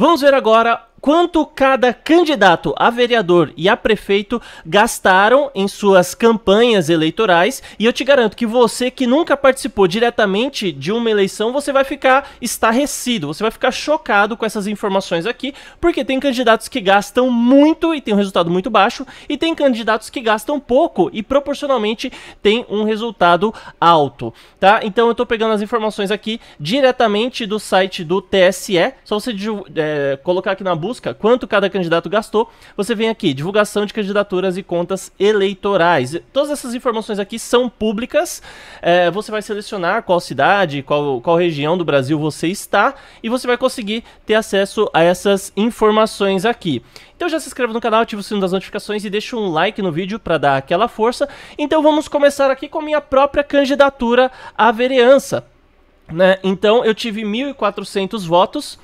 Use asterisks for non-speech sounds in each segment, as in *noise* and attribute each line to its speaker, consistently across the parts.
Speaker 1: Vamos ver agora quanto cada candidato a vereador e a prefeito gastaram em suas campanhas eleitorais. E eu te garanto que você que nunca participou diretamente de uma eleição, você vai ficar estarrecido, você vai ficar chocado com essas informações aqui, porque tem candidatos que gastam muito e tem um resultado muito baixo, e tem candidatos que gastam pouco e proporcionalmente tem um resultado alto, tá? Então eu estou pegando as informações aqui diretamente do site do TSE, só você é, colocar aqui na busca busca quanto cada candidato gastou, você vem aqui, divulgação de candidaturas e contas eleitorais. Todas essas informações aqui são públicas, é, você vai selecionar qual cidade, qual, qual região do Brasil você está e você vai conseguir ter acesso a essas informações aqui. Então já se inscreva no canal, ativa o sino das notificações e deixa um like no vídeo para dar aquela força. Então vamos começar aqui com a minha própria candidatura à vereança. Né? Então eu tive 1.400 votos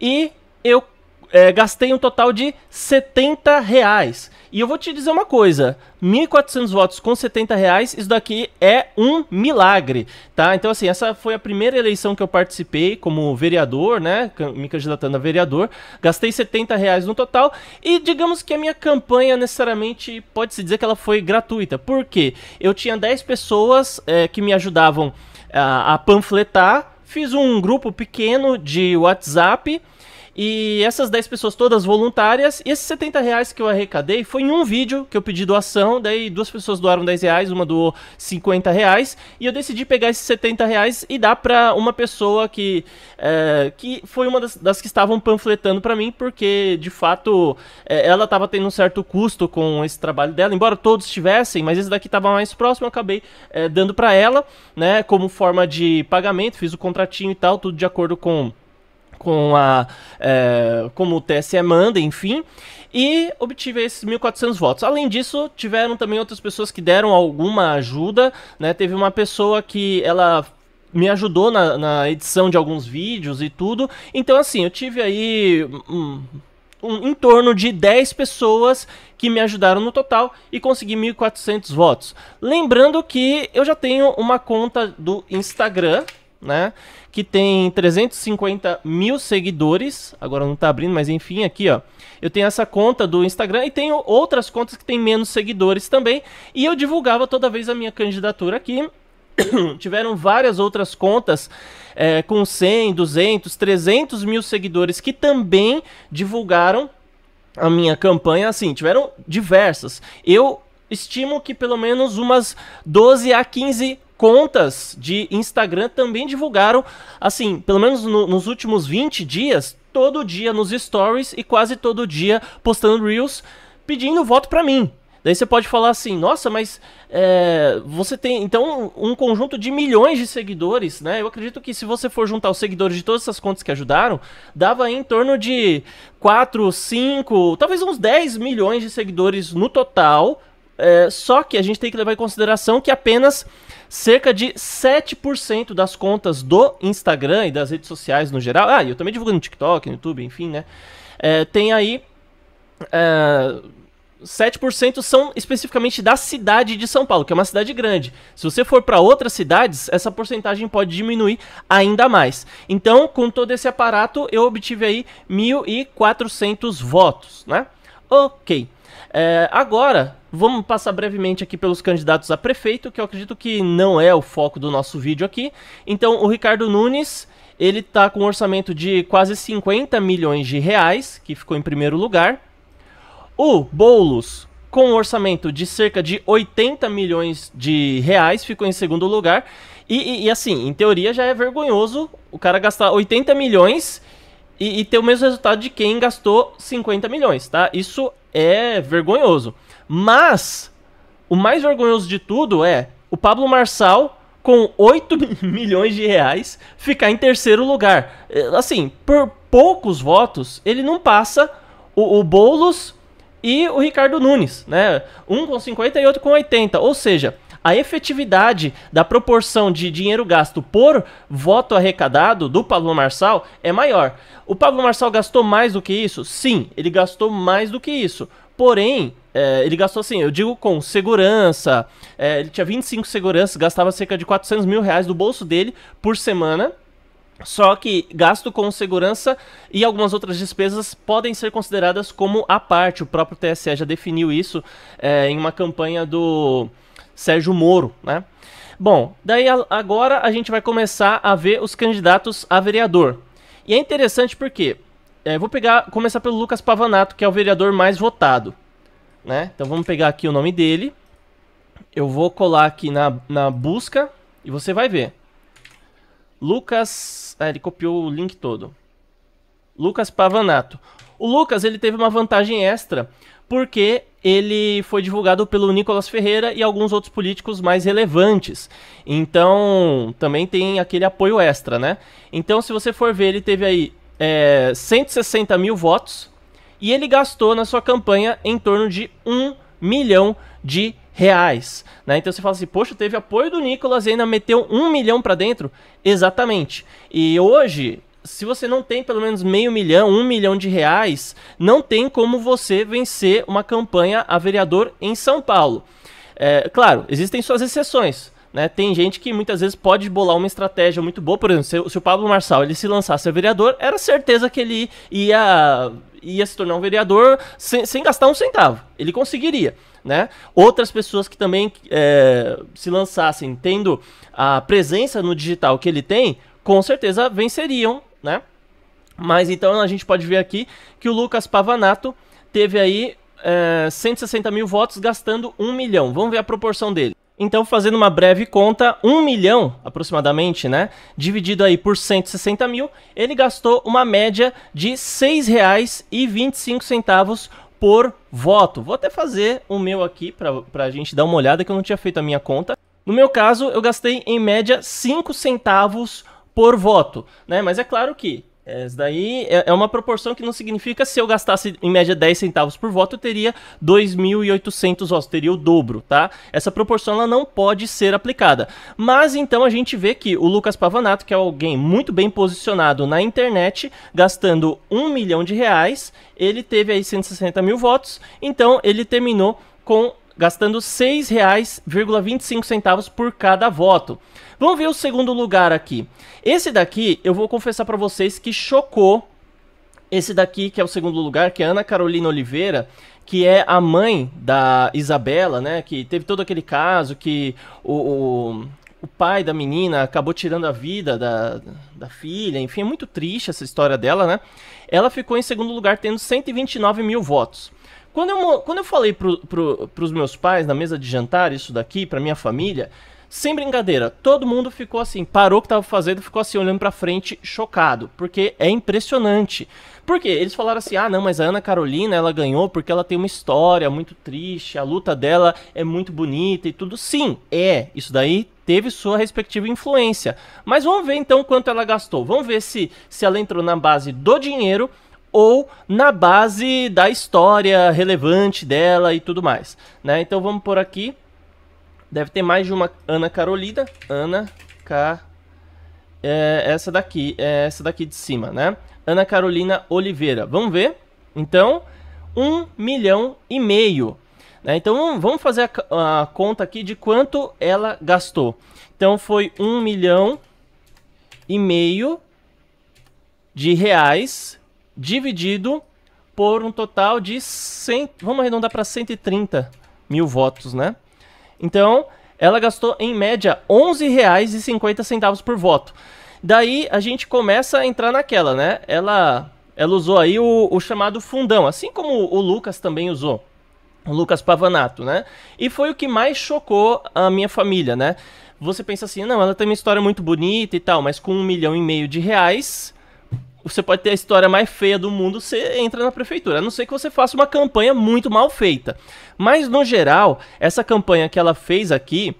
Speaker 1: e eu é, gastei um total de 70 reais. E eu vou te dizer uma coisa: 1.400 votos com 70 reais, isso daqui é um milagre, tá? Então, assim, essa foi a primeira eleição que eu participei como vereador, né? Me candidatando a vereador. Gastei 70 reais no total. E digamos que a minha campanha necessariamente pode-se dizer que ela foi gratuita. Por quê? Eu tinha 10 pessoas é, que me ajudavam a, a panfletar. Fiz um grupo pequeno de WhatsApp e essas 10 pessoas todas voluntárias, e esses 70 reais que eu arrecadei foi em um vídeo que eu pedi doação, daí duas pessoas doaram 10 reais, uma doou 50 reais, e eu decidi pegar esses 70 reais e dar para uma pessoa que, é, que foi uma das, das que estavam panfletando para mim, porque de fato é, ela tava tendo um certo custo com esse trabalho dela, embora todos tivessem, mas esse daqui tava mais próximo, eu acabei é, dando para ela, né, como forma de pagamento, fiz o contratinho e tal, tudo de acordo com com a, é, como o TSE manda, enfim, e obtive esses 1.400 votos. Além disso, tiveram também outras pessoas que deram alguma ajuda, né? Teve uma pessoa que ela me ajudou na, na edição de alguns vídeos e tudo. Então, assim, eu tive aí. Hum, um, em torno de 10 pessoas que me ajudaram no total e consegui 1.400 votos. Lembrando que eu já tenho uma conta do Instagram, né? Que tem 350 mil seguidores. Agora não tá abrindo, mas enfim, aqui, ó. Eu tenho essa conta do Instagram e tenho outras contas que tem menos seguidores também. E eu divulgava toda vez a minha candidatura aqui. *coughs* Tiveram várias outras contas é, com 100, 200, 300 mil seguidores que também divulgaram a minha campanha. Assim, tiveram diversas. Eu estimo que pelo menos umas 12 a 15 contas de Instagram também divulgaram, assim, pelo menos no, nos últimos 20 dias, todo dia nos stories e quase todo dia postando reels pedindo voto para mim. Daí você pode falar assim, nossa, mas é, você tem então um conjunto de milhões de seguidores, né? Eu acredito que se você for juntar os seguidores de todas essas contas que ajudaram, dava em torno de 4, 5, talvez uns 10 milhões de seguidores no total é, só que a gente tem que levar em consideração que apenas cerca de 7% das contas do Instagram e das redes sociais no geral, ah, eu também divulgo no TikTok, no YouTube, enfim, né? É, tem aí. É, 7% são especificamente da cidade de São Paulo, que é uma cidade grande. Se você for para outras cidades, essa porcentagem pode diminuir ainda mais. Então, com todo esse aparato, eu obtive aí 1.400 votos, né? Ok. É, agora, vamos passar brevemente aqui pelos candidatos a prefeito, que eu acredito que não é o foco do nosso vídeo aqui. Então, o Ricardo Nunes, ele tá com um orçamento de quase 50 milhões de reais, que ficou em primeiro lugar. O Boulos, com um orçamento de cerca de 80 milhões de reais, ficou em segundo lugar. E, e, e assim, em teoria já é vergonhoso o cara gastar 80 milhões e, e, ter o mesmo resultado de quem gastou 50 milhões, tá? Isso é vergonhoso. Mas o mais vergonhoso de tudo é o Pablo Marçal com 8 *laughs* milhões de reais ficar em terceiro lugar. Eh, assim, por poucos votos, ele não passa o, o Boulos e o Ricardo Nunes, né? Um com 50 e outro com 80. Ou seja, a efetividade da proporção de dinheiro gasto por voto arrecadado do Pablo Marçal é maior. O Pablo Marçal gastou mais do que isso? Sim, ele gastou mais do que isso. Porém, é, ele gastou assim, eu digo com segurança, é, ele tinha 25 seguranças, gastava cerca de 400 mil reais do bolso dele por semana. Só que gasto com segurança e algumas outras despesas podem ser consideradas como a parte. O próprio TSE já definiu isso é, em uma campanha do Sérgio Moro, né? Bom, daí a, agora a gente vai começar a ver os candidatos a vereador. E é interessante porque é, vou pegar, começar pelo Lucas Pavanato, que é o vereador mais votado, né? Então vamos pegar aqui o nome dele. Eu vou colar aqui na, na busca e você vai ver. Lucas, ah, ele copiou o link todo. Lucas Pavanato. O Lucas ele teve uma vantagem extra porque ele foi divulgado pelo Nicolas Ferreira e alguns outros políticos mais relevantes. Então, também tem aquele apoio extra, né? Então, se você for ver, ele teve aí é, 160 mil votos e ele gastou na sua campanha em torno de 1 milhão de reais. Né? Então você fala assim, poxa, teve apoio do Nicolas e ainda meteu 1 milhão para dentro? Exatamente. E hoje se você não tem pelo menos meio milhão, um milhão de reais, não tem como você vencer uma campanha a vereador em São Paulo. É, claro, existem suas exceções. Né? Tem gente que muitas vezes pode bolar uma estratégia muito boa. Por exemplo, se, se o Pablo Marçal ele se lançasse a vereador, era certeza que ele ia, ia se tornar um vereador sem, sem gastar um centavo. Ele conseguiria. Né? Outras pessoas que também é, se lançassem tendo a presença no digital que ele tem, com certeza venceriam né? Mas então a gente pode ver aqui que o Lucas Pavanato teve aí é, 160 mil votos gastando 1 milhão. Vamos ver a proporção dele. Então, fazendo uma breve conta, 1 milhão aproximadamente, né? Dividido aí por 160 mil, ele gastou uma média de R$ 6,25 por voto. Vou até fazer o meu aqui para a gente dar uma olhada, que eu não tinha feito a minha conta. No meu caso, eu gastei em média 5 centavos por por voto, né? Mas é claro que é, isso daí é, é uma proporção que não significa se eu gastasse em média 10 centavos por voto, eu teria 2.800 votos, teria o dobro, tá? Essa proporção ela não pode ser aplicada. Mas então a gente vê que o Lucas Pavanato, que é alguém muito bem posicionado na internet, gastando um milhão de reais, ele teve aí 160 mil votos, então ele terminou com gastando R$ 6,25 por cada voto. Vamos ver o segundo lugar aqui. Esse daqui, eu vou confessar para vocês que chocou esse daqui, que é o segundo lugar, que é Ana Carolina Oliveira, que é a mãe da Isabela, né? Que teve todo aquele caso que o, o, o pai da menina acabou tirando a vida da, da filha. Enfim, é muito triste essa história dela, né? Ela ficou em segundo lugar, tendo 129 mil votos. Quando eu, quando eu falei pro, pro, pros meus pais na mesa de jantar isso daqui, pra minha família, sem brincadeira, todo mundo ficou assim, parou o que tava fazendo, ficou assim, olhando pra frente, chocado, porque é impressionante. Porque eles falaram assim, ah não, mas a Ana Carolina, ela ganhou porque ela tem uma história muito triste, a luta dela é muito bonita e tudo. Sim, é, isso daí teve sua respectiva influência. Mas vamos ver então quanto ela gastou, vamos ver se, se ela entrou na base do dinheiro ou na base da história relevante dela e tudo mais, né? Então vamos por aqui. Deve ter mais de uma Ana Carolina, Ana K é essa daqui, é essa daqui de cima, né? Ana Carolina Oliveira. Vamos ver? Então, um milhão e meio. Né? Então, vamos fazer a, a conta aqui de quanto ela gastou. Então, foi um milhão e meio de reais dividido por um total de 100, vamos arredondar para 130 mil votos, né? Então, ela gastou em média R$ 11,50 por voto. Daí a gente começa a entrar naquela, né? Ela, ela usou aí o, o chamado fundão, assim como o Lucas também usou. O Lucas Pavanato, né? E foi o que mais chocou a minha família, né? Você pensa assim, não, ela tem uma história muito bonita e tal, mas com um milhão e meio de reais, você pode ter a história mais feia do mundo, você entra na prefeitura. A não ser que você faça uma campanha muito mal feita. Mas, no geral, essa campanha que ela fez aqui.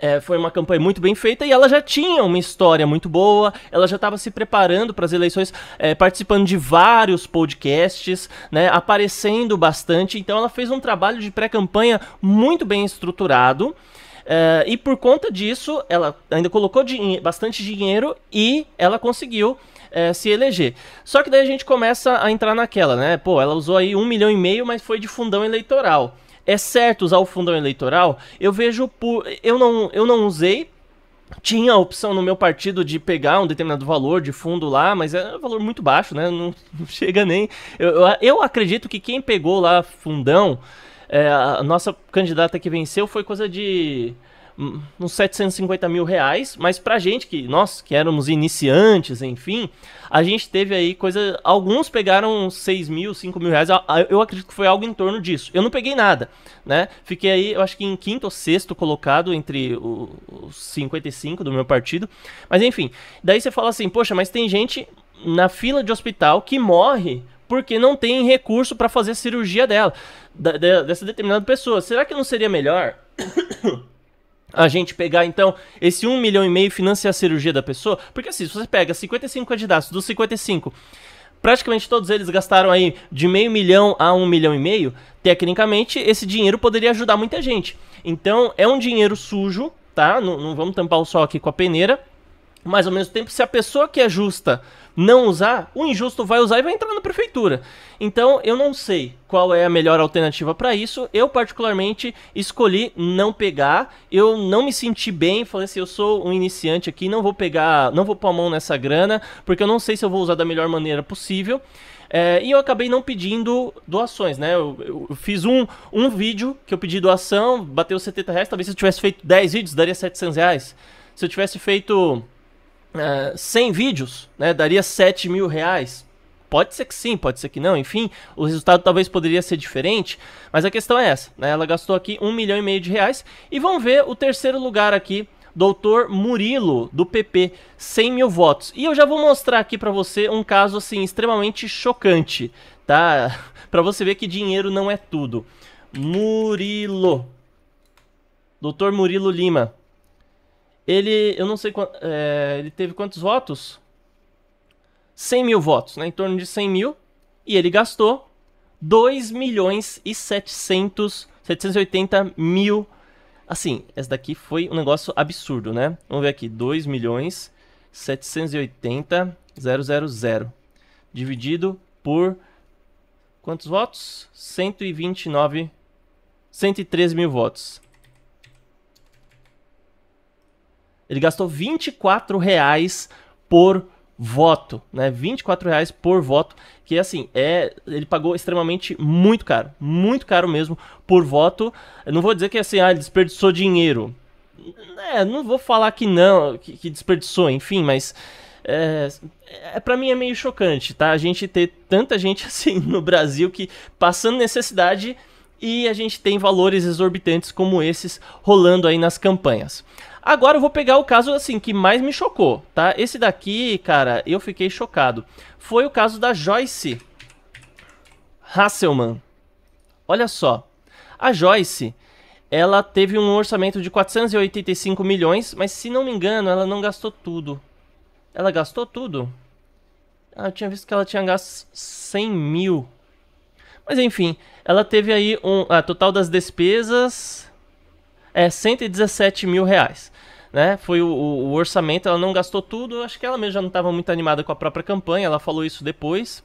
Speaker 1: É, foi uma campanha muito bem feita e ela já tinha uma história muito boa, ela já estava se preparando para as eleições, é, participando de vários podcasts, né, aparecendo bastante. Então, ela fez um trabalho de pré-campanha muito bem estruturado. Uh, e por conta disso, ela ainda colocou din bastante dinheiro e ela conseguiu eh, se eleger. Só que daí a gente começa a entrar naquela, né? Pô, ela usou aí um milhão e meio, mas foi de fundão eleitoral. É certo usar o fundão eleitoral? Eu vejo por. Eu não, eu não usei. Tinha a opção no meu partido de pegar um determinado valor de fundo lá, mas é um valor muito baixo, né? Não, *laughs* não chega nem. Eu, eu, eu acredito que quem pegou lá fundão é, a nossa candidata que venceu foi coisa de hum, uns 750 mil reais, mas pra gente que, nós que éramos iniciantes, enfim, a gente teve aí coisa, alguns pegaram 6 mil, 5 mil reais, eu acredito que foi algo em torno disso, eu não peguei nada, né, fiquei aí, eu acho que em quinto ou sexto colocado entre os 55 do meu partido, mas enfim, daí você fala assim, poxa, mas tem gente na fila de hospital que morre porque não tem recurso para fazer a cirurgia dela, da, da, dessa determinada pessoa. Será que não seria melhor *coughs* a gente pegar, então, esse 1 milhão e meio e financiar a cirurgia da pessoa? Porque assim, se você pega 55 candidatos, dos 55, praticamente todos eles gastaram aí de meio milhão a 1 milhão e meio, tecnicamente, esse dinheiro poderia ajudar muita gente. Então, é um dinheiro sujo, tá? não, não vamos tampar o sol aqui com a peneira mas ao mesmo tempo, se a pessoa que é justa não usar, o injusto vai usar e vai entrar na prefeitura. Então, eu não sei qual é a melhor alternativa para isso. Eu, particularmente, escolhi não pegar. Eu não me senti bem. Falei assim: eu sou um iniciante aqui, não vou pegar, não vou pôr a mão nessa grana, porque eu não sei se eu vou usar da melhor maneira possível. É, e eu acabei não pedindo doações, né? Eu, eu, fiz um, um vídeo que eu pedi doação, bateu 70 reais. Talvez se eu tivesse feito 10 vídeos, daria 700 reais. Se eu tivesse feito 100 ah, vídeos, né, daria 7 mil reais. Pode ser que sim, pode ser que não, enfim, o resultado talvez poderia ser diferente, mas a questão é essa, né? Ela gastou aqui um milhão e meio de reais e vamos ver o terceiro lugar aqui, doutor Murilo, do PP, 100 mil votos. E eu já vou mostrar aqui para você um caso, assim, extremamente chocante, tá? *laughs* para você ver que dinheiro não é tudo. Murilo, doutor Murilo Lima, ele, eu não sei quanto, é, ele teve quantos votos? 100 mil votos, né? Em torno de 100 mil. E ele gastou 2 milhões e 700, 780 mil. Assim, essa daqui foi um negócio absurdo, né? Vamos ver aqui, 2 milhões 780 000 dividido por quantos votos? 129 103 mil votos. Ele gastou 24 reais por voto, né? 24 reais por voto, que assim, é, ele pagou extremamente muito caro, muito caro mesmo por voto. Eu não vou dizer que assim, ah, ele desperdiçou dinheiro. É, não vou falar que não, que, que desperdiçou, enfim, mas é, é para mim é meio chocante, tá? A gente ter tanta gente *laughs* assim no Brasil que passando necessidade e a gente tem valores exorbitantes como esses rolando aí nas campanhas. Agora eu vou pegar o caso, assim, que mais me chocou, tá? Esse daqui, cara, eu fiquei chocado. Foi o caso da Joyce Hasselman. Olha só. A Joyce, ela teve um orçamento de 485 milhões, mas se não me engano, ela não gastou tudo. Ela gastou tudo? Ah, eu tinha visto que ela tinha gasto 100 mil. Mas enfim, ela teve aí um... A ah, total das despesas é 117 mil reais. Né? Foi o, o, orçamento, ela não gastou tudo, acho que ela mesmo já não estava muito animada com a própria campanha, ela falou isso depois.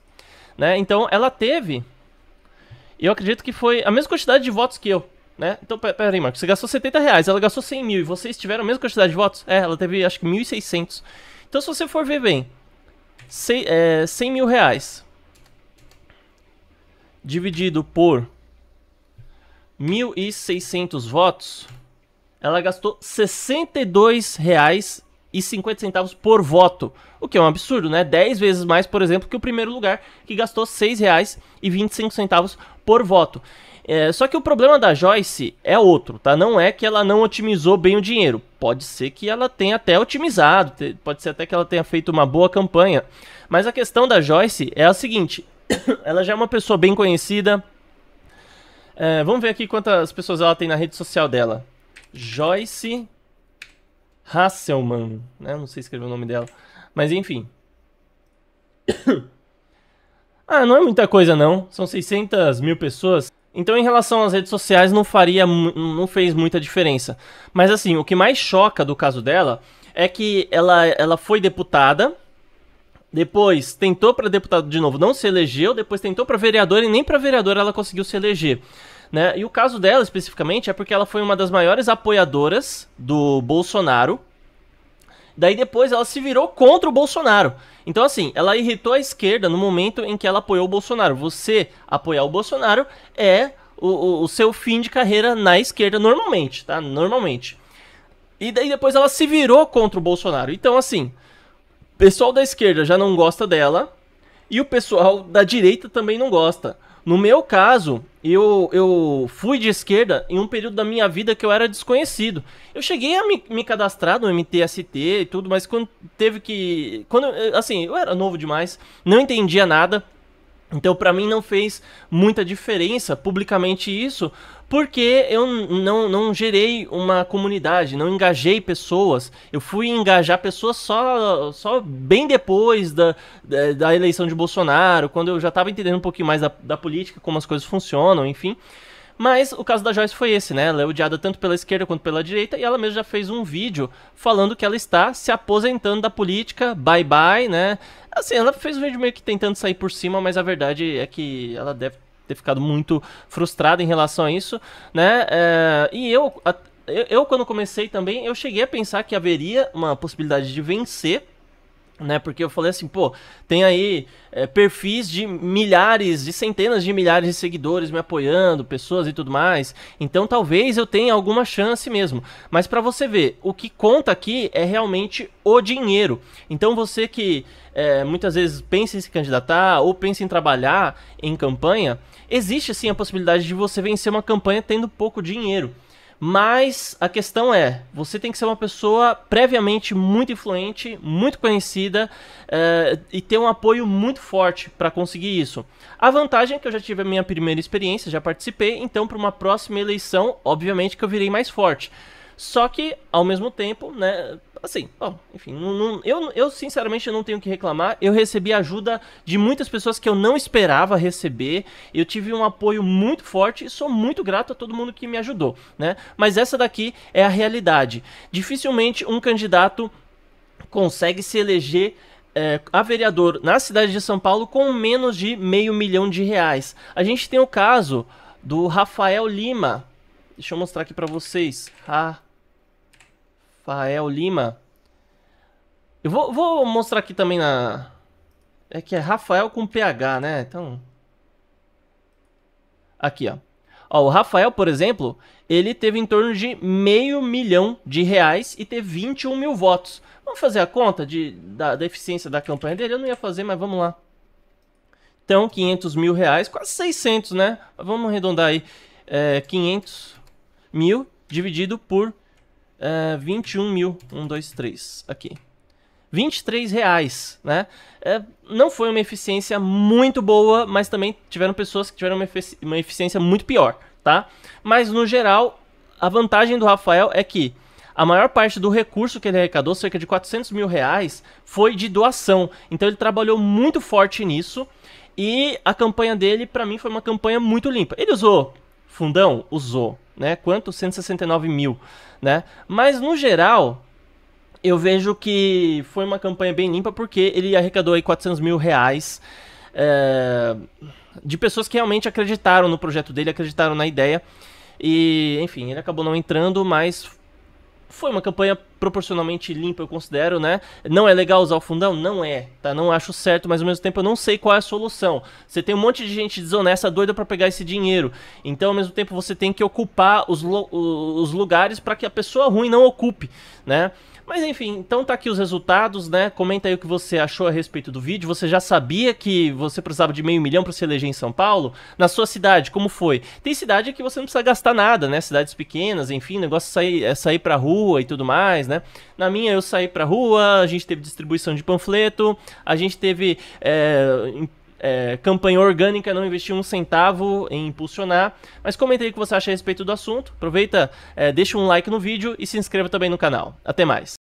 Speaker 1: Né? Então ela teve, e eu acredito que foi a mesma quantidade de votos que eu. Né? Então, aí, Marcos, você gastou 70 reais, ela gastou 100 mil, e vocês tiveram a mesma quantidade de votos? É, ela teve acho que 1.600. Então se você for ver bem, 100, é, 100 mil reais dividido por 1.600 votos ela gastou R$62,50 por voto, o que é um absurdo, né? 10 vezes mais, por exemplo, que o primeiro lugar, que gastou R$6,25 por voto. É, só que o problema da Joyce é outro, tá? Não é que ela não otimizou bem o dinheiro. Pode ser que ela tenha até otimizado, pode ser até que ela tenha feito uma boa campanha. Mas a questão da Joyce é a seguinte: *coughs* ela já é uma pessoa bem conhecida. É, vamos ver aqui quantas pessoas ela tem na rede social dela. Joyce Hasselman, né? Não sei escrever o nome dela. Mas enfim. *coughs* ah, não é muita coisa não. São 600 mil pessoas. Então, em relação às redes sociais, não faria, não fez muita diferença. Mas assim, o que mais choca do caso dela é que ela, ela foi deputada, depois tentou para deputado de novo, não se elegeu, depois tentou para vereadora e nem para vereadora ela conseguiu se eleger. Né? E o caso dela especificamente é porque ela foi uma das maiores apoiadoras do Bolsonaro. Daí depois ela se virou contra o Bolsonaro. Então, assim, ela irritou a esquerda no momento em que ela apoiou o Bolsonaro. Você apoiar o Bolsonaro é o, o, o seu fim de carreira na esquerda, normalmente, tá? Normalmente. E daí depois ela se virou contra o Bolsonaro. Então, assim, o pessoal da esquerda já não gosta dela e o pessoal da direita também não gosta. No meu caso, eu, eu fui de esquerda em um período da minha vida que eu era desconhecido. Eu cheguei a me, me cadastrar no MTST e tudo, mas quando teve que. Quando, eh, assim, eu era novo demais, não entendia nada. Então, para mim, não fez muita diferença publicamente isso, porque eu não, não gerei uma comunidade, não engajei pessoas. Eu fui engajar pessoas só, só bem depois da, da, eleição de Bolsonaro, quando eu já estava entendendo um pouquinho mais da, da política, como as coisas funcionam, enfim. Mas o caso da Joyce foi esse, né? Ela é odiada tanto pela esquerda quanto pela direita e ela mesma já fez um vídeo falando que ela está se aposentando da política, bye bye, né? Assim, ela fez um vídeo meio que tentando sair por cima, mas a verdade é que ela deve ter ficado muito frustrada em relação a isso, né? É... e eu, a eu, quando comecei também, eu cheguei a pensar que haveria uma possibilidade de vencer né? Porque eu falei assim, pô, tem aí é, perfis de milhares, de centenas de milhares de seguidores me apoiando, pessoas e tudo mais. Então talvez eu tenha alguma chance mesmo. Mas para você ver, o que conta aqui é realmente o dinheiro. Então você que é, muitas vezes pensa em se candidatar ou pensa em trabalhar em campanha, existe sim a possibilidade de você vencer uma campanha tendo pouco dinheiro. Mas a questão é, você tem que ser uma pessoa previamente muito influente, muito conhecida uh, e ter um apoio muito forte para conseguir isso. A vantagem é que eu já tive a minha primeira experiência, já participei, então para uma próxima eleição, obviamente que eu virei mais forte. Só que, ao mesmo tempo, né, assim, bom, enfim, não, não, eu, eu sinceramente não tenho o que reclamar. Eu recebi ajuda de muitas pessoas que eu não esperava receber. Eu tive um apoio muito forte e sou muito grato a todo mundo que me ajudou, né? Mas essa daqui é a realidade. Dificilmente um candidato consegue se eleger é, a vereador na cidade de São Paulo com menos de meio milhão de reais. A gente tem o caso do Rafael Lima. Deixa eu mostrar aqui para vocês. Ah. Rafael Lima. Eu vou, vou mostrar aqui também na. É que é Rafael com PH, né? Então. Aqui, ó. ó. O Rafael, por exemplo, ele teve em torno de meio milhão de reais e teve 21 mil votos. Vamos fazer a conta de, da, da eficiência da campanha dele? Eu não ia fazer, mas vamos lá. Então, 500 mil reais, quase 600, né? Vamos arredondar aí. É, 500 mil dividido por é, uh, 21 mil, 1, 2, 3, aqui. 23 reais, né? É, não foi uma eficiência muito boa, mas também tiveram pessoas que tiveram uma, efici uma, eficiência muito pior, tá? Mas no geral, a vantagem do Rafael é que a maior parte do recurso que ele arrecadou, cerca de 400 mil reais, foi de doação. Então ele trabalhou muito forte nisso e a campanha dele, para mim, foi uma campanha muito limpa. Ele usou Fundão usou, né? Quanto? 169 mil, né? Mas no geral, eu vejo que foi uma campanha bem limpa porque ele arrecadou aí 400 mil reais é, de pessoas que realmente acreditaram no projeto dele, acreditaram na ideia. E, enfim, ele acabou não entrando, mas foi uma campanha proporcionalmente limpo, eu considero, né? Não é legal usar o fundão? Não é, tá? Não acho certo, mas ao mesmo tempo eu não sei qual é a solução. Você tem um monte de gente desonesta, doida para pegar esse dinheiro. Então, ao mesmo tempo, você tem que ocupar os, os lugares para que a pessoa ruim não ocupe, né? Mas enfim, então tá aqui os resultados, né? Comenta aí o que você achou a respeito do vídeo. Você já sabia que você precisava de meio milhão para se eleger em São Paulo? Na sua cidade, como foi? Tem cidade que você não precisa gastar nada, né? Cidades pequenas, enfim, negócio é sair, é sair pra rua e tudo mais, né? né? Na minha eu saí pra rua, a gente teve distribuição de panfleto, a gente teve é, é, campanha orgânica, não investi um centavo em impulsionar. Mas comente aí o que você acha a respeito do assunto. Aproveita, é, deixa um like no vídeo e se inscreva também no canal. Até mais!